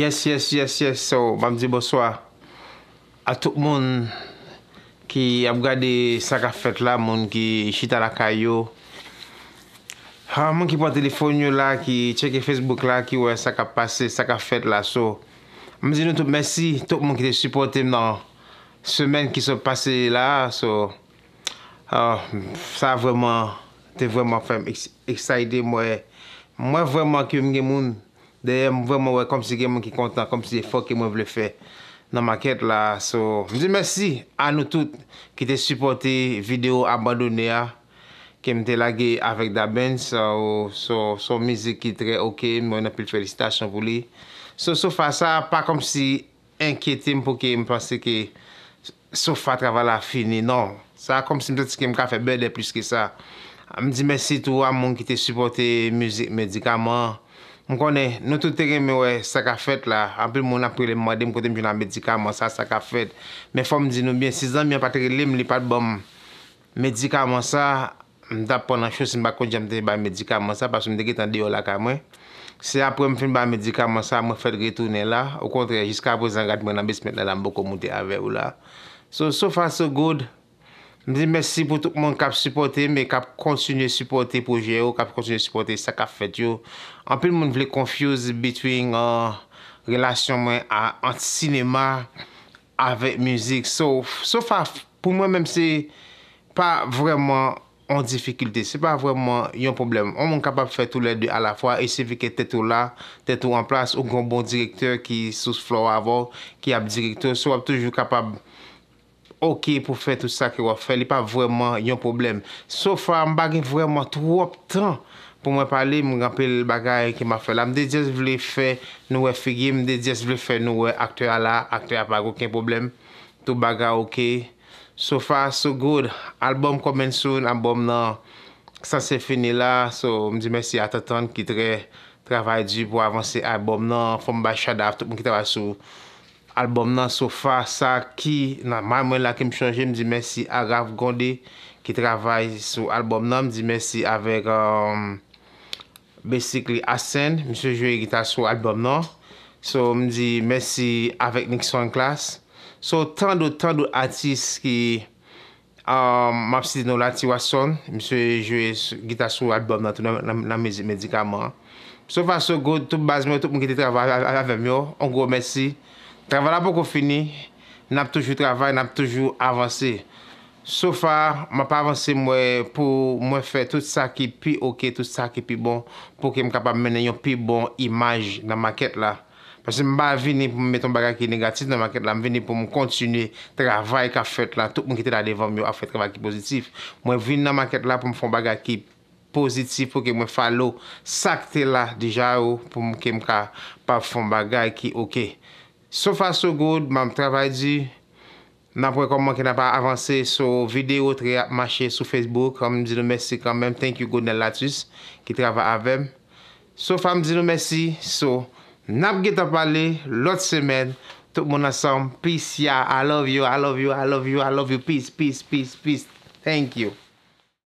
Yes, yes, yes, yes, so, mam zi bo swa, a tout moun ki ap gade saka fet la moun ki chita la kayo. Ha, moun ki po telefon yo la, ki cheke Facebook la, ki wè saka pase, saka fet la, so. Mam zi nou tout mersi, tout moun ki te supporte m nan semen ki so pase la, so. Ha, sa vwèman, te vwèman fèm eksayde m wè, m wè vwèman ki wèm gen moun. Dè m wè m wè kom si gen m wè ki kontan, kom si e fòk ki m wè wè fè nan ma kèt la. So, m di mèsi a nou tout ki te supporte videyo Abadou Néa kem te lage avèk da bèn. So, sou mizik ki tre okey, m wè nan pi felicitasyon pou li. So, sou fa sa pa kom si enkyete m pou ki m pase ki sou fa travalla fini, nan. Sa kom si m te tse ki m ka fè bedè plus ki sa. A m di mèsi tou a m wèm ki te supporte mizik Medikament. Mwen konnen, nou tou tere mwen wè sak a fèt la, anpil mwen aprile mwen ade mwen kote mwen joun an medika mwen sa sak a fèt. Mwen fòm di nou bien, 6 an mwen apatere lè mwen li pat bom medika mwen sa, mwen tap pon an chos mwen bakon jante ba medika mwen sa, pas mwen deket an deyo la ka mwen. Se apren mwen fin ba medika mwen sa, mwen fèt retounen la. Ou kontre, jiska aprezen rade mwen anbes mwen nan la mwen kote mwen te ave ou la. So, so far so good. Mèsi pou tout moun kap supporte, mè kap kontinye supporte pou G.A.O, kap kontinye supporte sa kap fet yo. Anpil moun vle konfuse between uh, relasyon mwen an sinema avèk müzik. Sopha pou mwen mèm se pa vreman an difikilte, se pa vreman yon problem. On moun kapap fè tou lè dwe ala fwa, e se vweke tè tou la, tè tou an plas, ou goun bon direktor ki sous flora avò, ki ap direktor, so ap toujou kapap... okey pou fè tout sa ki wò fè, li pa vwèman yon poublem. So fa, m bagè vwèman tou wòp tan pou m wè palè m wè gampè l bagay ki m wò fè la. M de jès vlè fè nou wè figi, m de jès vlè fè nou wè aktyò a la, aktyò a pag wòken poublem. Tou bagay okey. So fa, sou goud. Albòm komèn soun, albòm nan san se fini la. So m di mèsi a tatan ki tre travay di pou avansè albòm nan. Fò m wè chadaf tout m wè kitavay sou. albòm nan sou fa sa ki nan ma mwen la kem chanje m di mèsi a Rav Gonde ki travay sou albòm nan, m di mèsi avek um, basically Ascend, m sou jowe gita sou albòm nan sou m di mèsi avek Nixon Klaas sou tan do tan do artist ki um, m ap si di nou la tiwa son, m sou jowe gita sou albòm nan tou nan Medikaman sou fa sou go toup bazm yo, toup m gite travay avem yo, an gwo mèsi Travalla pou kon fini, nap toujou travay, nap toujou avansi. Soufa, mwen pa avansi mwen pou mwen fè tout sa ki pi okey, tout sa ki pi bon, pou ke mwen ka pa menen yon pi bon imaj nan maket la. Pasè mwen ba vini pou mwen meton bagay ki negatif nan maket la, mwen vini pou mwen kontinye travay ka fèt la, tout mwen ki te la devan mwen a fèt travay ki pozitif. Mwen vini nan maket la pou mwen fon bagay ki pozitif, pou ke mwen fa lo sakte la dija ou oh, pou mwen ke mwen ka pa fon bagay ki okey. So far so good, mam travay di. Nap rekomman ki napa avanse, so videot rey ap mache sou Facebook. Am di nou mesi kamem. Thank you God nelatis ki travay avem. So far m di nou mesi, so nap get ap ale. Lot semen. Tup moun asam. Peace ya. I love you, I love you, I love you, I love you. Peace, peace, peace, peace. Thank you.